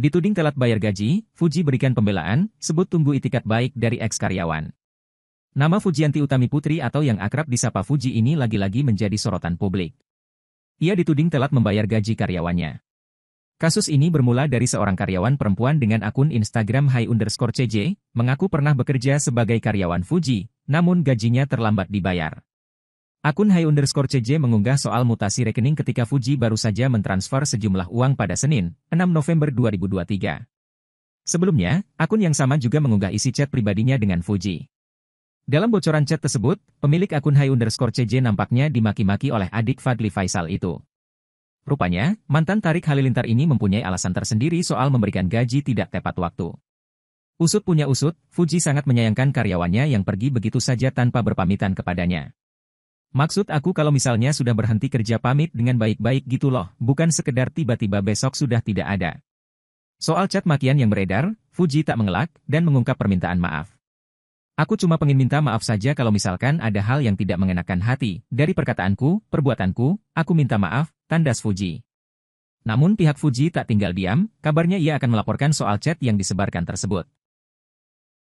Dituding telat bayar gaji, Fuji berikan pembelaan, sebut tunggu itikat baik dari ex-karyawan. Nama Fujianti Utami Putri atau yang akrab disapa Fuji ini lagi-lagi menjadi sorotan publik. Ia dituding telat membayar gaji karyawannya. Kasus ini bermula dari seorang karyawan perempuan dengan akun Instagram hi underscore cj, mengaku pernah bekerja sebagai karyawan Fuji, namun gajinya terlambat dibayar. Akun Hai underscore CJ mengunggah soal mutasi rekening ketika Fuji baru saja mentransfer sejumlah uang pada Senin, 6 November 2023. Sebelumnya, akun yang sama juga mengunggah isi chat pribadinya dengan Fuji. Dalam bocoran chat tersebut, pemilik akun Hai underscore CJ nampaknya dimaki-maki oleh adik Fadli Faisal itu. Rupanya, mantan Tarik Halilintar ini mempunyai alasan tersendiri soal memberikan gaji tidak tepat waktu. Usut punya usut, Fuji sangat menyayangkan karyawannya yang pergi begitu saja tanpa berpamitan kepadanya. Maksud aku kalau misalnya sudah berhenti kerja pamit dengan baik-baik gitu loh, bukan sekedar tiba-tiba besok sudah tidak ada. Soal cat makian yang beredar, Fuji tak mengelak dan mengungkap permintaan maaf. Aku cuma pengen minta maaf saja kalau misalkan ada hal yang tidak mengenakan hati. Dari perkataanku, perbuatanku, aku minta maaf, tandas Fuji. Namun pihak Fuji tak tinggal diam, kabarnya ia akan melaporkan soal chat yang disebarkan tersebut.